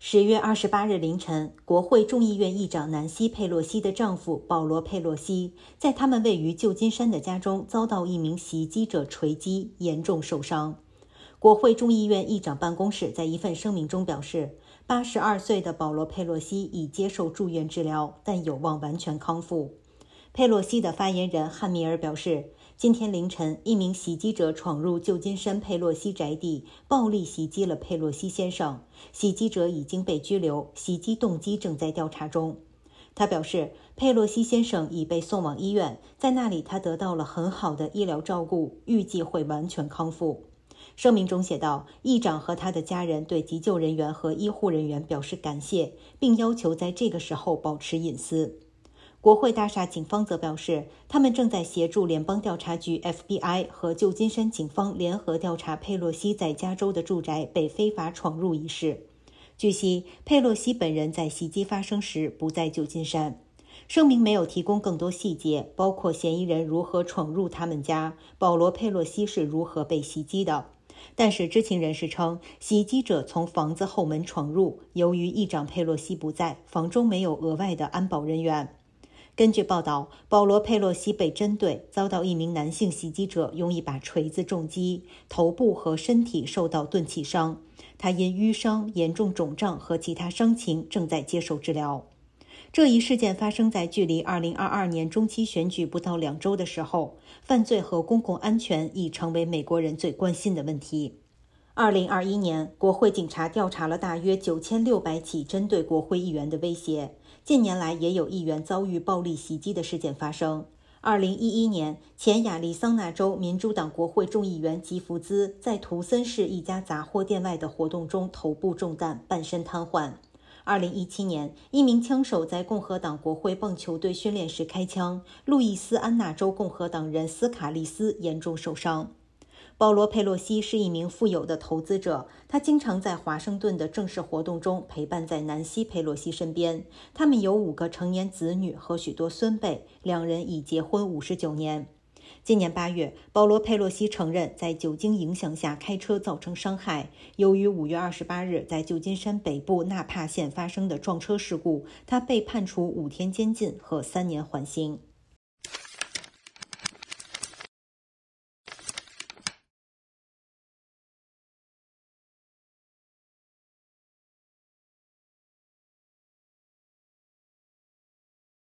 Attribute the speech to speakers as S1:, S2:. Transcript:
S1: 十月二十八日凌晨，国会众议院议长南希·佩洛西的丈夫保罗·佩洛西在他们位于旧金山的家中遭到一名袭击者锤击，严重受伤。国会众议院议长办公室在一份声明中表示，八十二岁的保罗·佩洛西已接受住院治疗，但有望完全康复。佩洛西的发言人汉密尔表示，今天凌晨，一名袭击者闯入旧金山佩洛西宅邸，暴力袭击了佩洛西先生。袭击者已经被拘留，袭击动机正在调查中。他表示，佩洛西先生已被送往医院，在那里他得到了很好的医疗照顾，预计会完全康复。声明中写道：“议长和他的家人对急救人员和医护人员表示感谢，并要求在这个时候保持隐私。”国会大厦警方则表示，他们正在协助联邦调查局 （FBI） 和旧金山警方联合调查佩洛西在加州的住宅被非法闯入一事。据悉，佩洛西本人在袭击发生时不在旧金山。声明没有提供更多细节，包括嫌疑人如何闯入他们家、保罗·佩洛西是如何被袭击的。但是，知情人士称，袭击者从房子后门闯入，由于议长佩洛西不在，房中没有额外的安保人员。根据报道，保罗·佩洛西被针对，遭到一名男性袭击者用一把锤子重击头部和身体，受到钝器伤。他因淤伤、严重肿胀和其他伤情正在接受治疗。这一事件发生在距离2022年中期选举不到两周的时候，犯罪和公共安全已成为美国人最关心的问题。二零二一年，国会警察调查了大约九千六百起针对国会议员的威胁。近年来，也有议员遭遇暴力袭击的事件发生。二零一一年，前亚利桑那州民主党国会众议员吉福兹在图森市一家杂货店外的活动中头部中弹，半身瘫痪。二零一七年，一名枪手在共和党国会棒球队训练时开枪，路易斯安那州共和党人斯卡利斯严重受伤。保罗·佩洛西是一名富有的投资者，他经常在华盛顿的正式活动中陪伴在南希·佩洛西身边。他们有五个成年子女和许多孙辈，两人已结婚五十九年。今年八月，保罗·佩洛西承认在酒精影响下开车造成伤害。由于五月二十八日在旧金山北部纳帕县发生的撞车事故，他被判处五天监禁和三年缓刑。